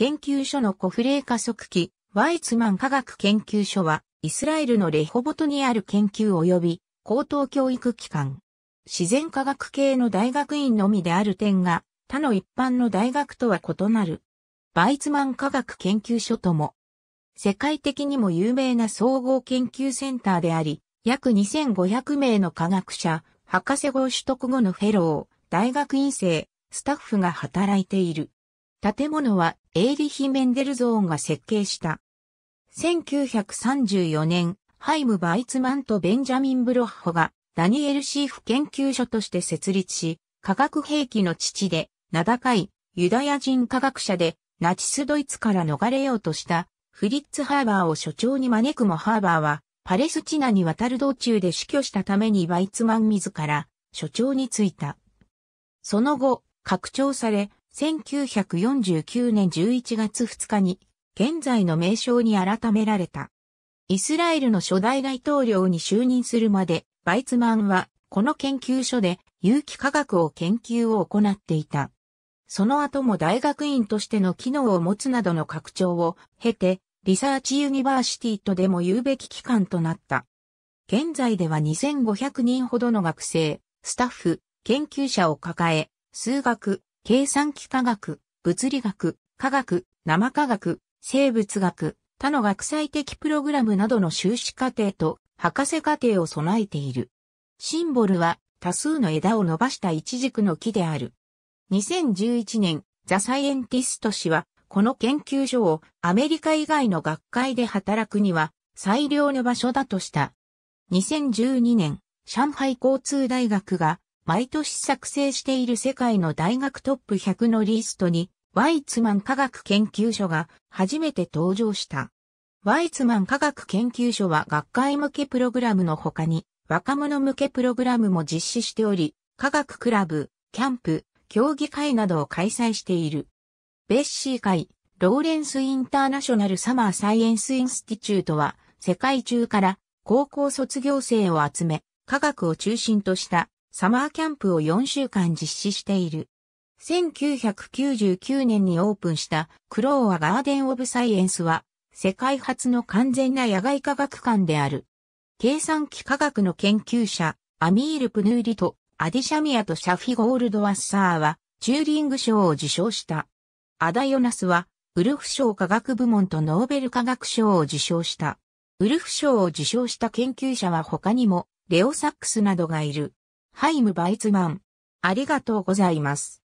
研究所のコフレー加速器、ワイツマン科学研究所は、イスラエルのレホボトにある研究及び高等教育機関。自然科学系の大学院のみである点が、他の一般の大学とは異なる。バイツマン科学研究所とも、世界的にも有名な総合研究センターであり、約2500名の科学者、博士号取得後のフェロー、大学院生、スタッフが働いている。建物はエーリヒ・メンデルゾーンが設計した。1934年、ハイム・バイツマンとベンジャミン・ブロッホがダニエル・シーフ研究所として設立し、化学兵器の父で、名高いユダヤ人科学者でナチスドイツから逃れようとしたフリッツ・ハーバーを所長に招くもハーバーはパレスチナに渡る道中で死去したためにバイツマン自ら所長に就いた。その後、拡張され、1949年11月2日に、現在の名称に改められた。イスラエルの初代大統領に就任するまで、バイツマンは、この研究所で有機化学を研究を行っていた。その後も大学院としての機能を持つなどの拡張を経て、リサーチユニバーシティとでも言うべき機関となった。現在では2500人ほどの学生、スタッフ、研究者を抱え、数学、計算機科学、物理学、科学、生科学、生物学、他の学際的プログラムなどの修士課程と博士課程を備えている。シンボルは多数の枝を伸ばした一軸の木である。2011年、ザ・サイエンティスト氏は、この研究所をアメリカ以外の学会で働くには最良の場所だとした。2012年、上海交通大学が毎年作成している世界の大学トップ100のリストに、ワイツマン科学研究所が初めて登場した。ワイツマン科学研究所は学会向けプログラムの他に、若者向けプログラムも実施しており、科学クラブ、キャンプ、競技会などを開催している。ベッシー会、ローレンスインターナショナルサマーサイエンスインスティチュートは、世界中から高校卒業生を集め、科学を中心としたサマーキャンプを4週間実施している。1999年にオープンしたクローアガーデン・オブ・サイエンスは世界初の完全な野外科学館である。計算機科学の研究者アミール・プヌーリとアディシャミアとシャフィ・ゴールドワッサーはチューリング賞を受賞した。アダヨナスはウルフ賞科学部門とノーベル科学賞を受賞した。ウルフ賞を受賞した研究者は他にもレオサックスなどがいる。ハイム・バイツマン。ありがとうございます。